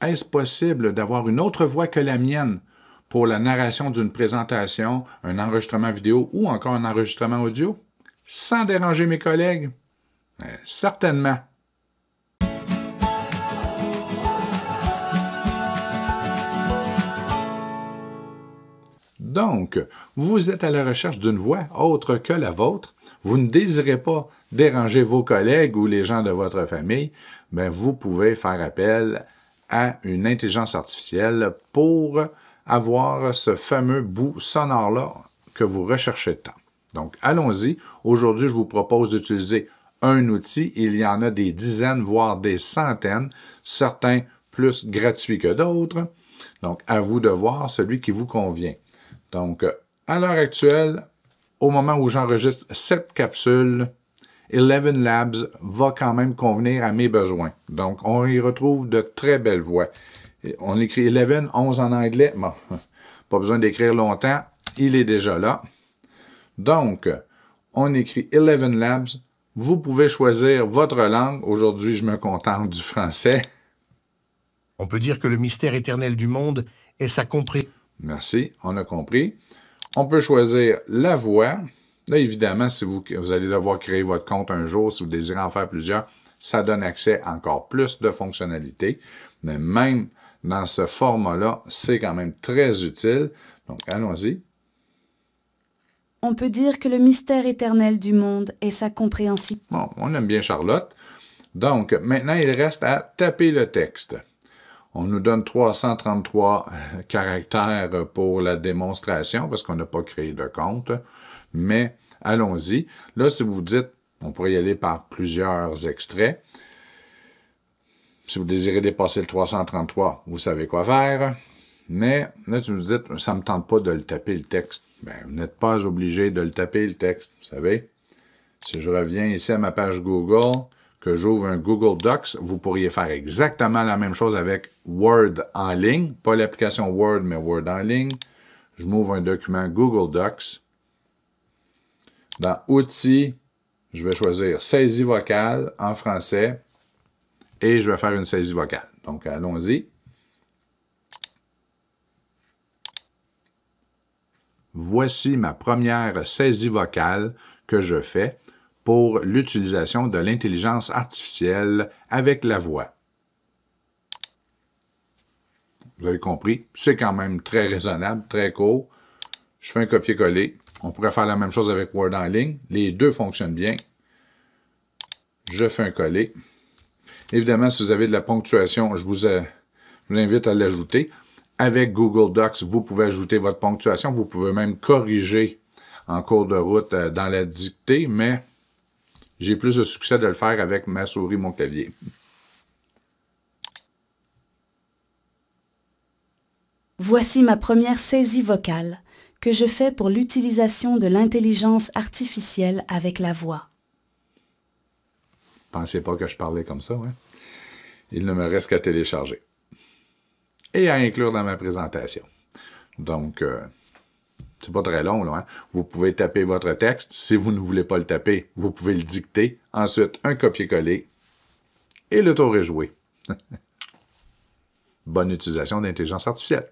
est-ce possible d'avoir une autre voix que la mienne pour la narration d'une présentation, un enregistrement vidéo ou encore un enregistrement audio, sans déranger mes collègues? Eh, certainement. Donc, vous êtes à la recherche d'une voix autre que la vôtre, vous ne désirez pas déranger vos collègues ou les gens de votre famille, mais ben, vous pouvez faire appel à une intelligence artificielle pour avoir ce fameux bout sonore-là que vous recherchez tant. Donc, allons-y. Aujourd'hui, je vous propose d'utiliser un outil. Il y en a des dizaines, voire des centaines, certains plus gratuits que d'autres. Donc, à vous de voir celui qui vous convient. Donc, à l'heure actuelle, au moment où j'enregistre cette capsule, Eleven Labs va quand même convenir à mes besoins. Donc, on y retrouve de très belles voix. On écrit Eleven, 11 en anglais. Bon, pas besoin d'écrire longtemps. Il est déjà là. Donc, on écrit Eleven Labs. Vous pouvez choisir votre langue. Aujourd'hui, je me contente du français. On peut dire que le mystère éternel du monde est sa compris. Merci, on a compris. On peut choisir la voix. Là, évidemment, si vous, vous allez devoir créer votre compte un jour, si vous désirez en faire plusieurs, ça donne accès à encore plus de fonctionnalités. Mais même dans ce format-là, c'est quand même très utile. Donc, allons-y. On peut dire que le mystère éternel du monde est sa compréhension. Bon, on aime bien Charlotte. Donc, maintenant, il reste à taper le texte. On nous donne 333 euh, caractères pour la démonstration parce qu'on n'a pas créé de compte, mais Allons-y. Là, si vous dites, on pourrait y aller par plusieurs extraits. Si vous désirez dépasser le 333, vous savez quoi faire. Mais là, tu vous dites, ça ne me tente pas de le taper le texte. Ben, vous n'êtes pas obligé de le taper le texte, vous savez. Si je reviens ici à ma page Google, que j'ouvre un Google Docs, vous pourriez faire exactement la même chose avec Word en ligne. Pas l'application Word, mais Word en ligne. Je m'ouvre un document Google Docs. Dans Outils, je vais choisir saisie vocale en français et je vais faire une saisie vocale. Donc, allons-y. Voici ma première saisie vocale que je fais pour l'utilisation de l'intelligence artificielle avec la voix. Vous avez compris, c'est quand même très raisonnable, très court. Je fais un copier-coller on pourrait faire la même chose avec Word en ligne. Les deux fonctionnent bien. Je fais un coller. Évidemment, si vous avez de la ponctuation, je vous, euh, invite à l'ajouter. Avec Google Docs, vous pouvez ajouter votre ponctuation. Vous pouvez même corriger en cours de route euh, dans la dictée, mais j'ai plus de succès de le faire avec ma souris, mon clavier. Voici ma première saisie vocale que je fais pour l'utilisation de l'intelligence artificielle avec la voix. Pensez pas que je parlais comme ça, hein? Il ne me reste qu'à télécharger et à inclure dans ma présentation. Donc, euh, c'est pas très long, hein? Vous pouvez taper votre texte. Si vous ne voulez pas le taper, vous pouvez le dicter. Ensuite, un copier-coller et le tour est joué. Bonne utilisation d'intelligence artificielle.